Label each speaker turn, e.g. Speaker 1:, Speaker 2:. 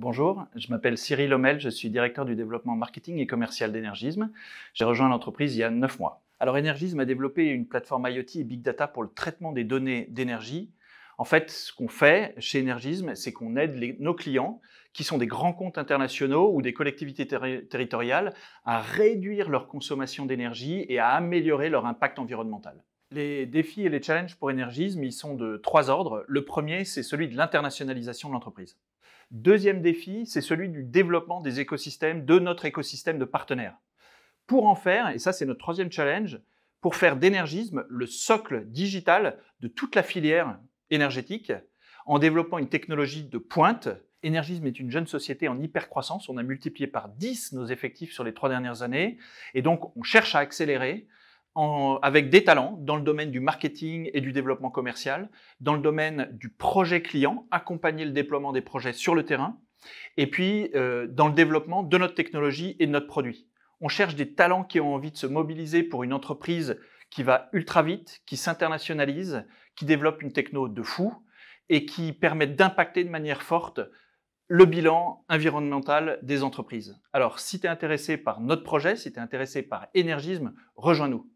Speaker 1: Bonjour, je m'appelle Cyril Lomel, je suis directeur du développement marketing et commercial d'Energisme. J'ai rejoint l'entreprise il y a 9 mois. Alors Energisme a développé une plateforme IoT et Big Data pour le traitement des données d'énergie. En fait, ce qu'on fait chez Energisme, c'est qu'on aide nos clients, qui sont des grands comptes internationaux ou des collectivités territoriales, à réduire leur consommation d'énergie et à améliorer leur impact environnemental. Les défis et les challenges pour énergisme, ils sont de trois ordres. Le premier, c'est celui de l'internationalisation de l'entreprise. Deuxième défi, c'est celui du développement des écosystèmes, de notre écosystème de partenaires. Pour en faire, et ça c'est notre troisième challenge, pour faire d'énergisme le socle digital de toute la filière énergétique, en développant une technologie de pointe. Energisme est une jeune société en hypercroissance, on a multiplié par 10 nos effectifs sur les trois dernières années, et donc on cherche à accélérer avec des talents dans le domaine du marketing et du développement commercial, dans le domaine du projet client, accompagner le déploiement des projets sur le terrain, et puis euh, dans le développement de notre technologie et de notre produit. On cherche des talents qui ont envie de se mobiliser pour une entreprise qui va ultra vite, qui s'internationalise, qui développe une techno de fou et qui permet d'impacter de manière forte le bilan environnemental des entreprises. Alors, si tu es intéressé par notre projet, si tu es intéressé par Énergisme, rejoins-nous.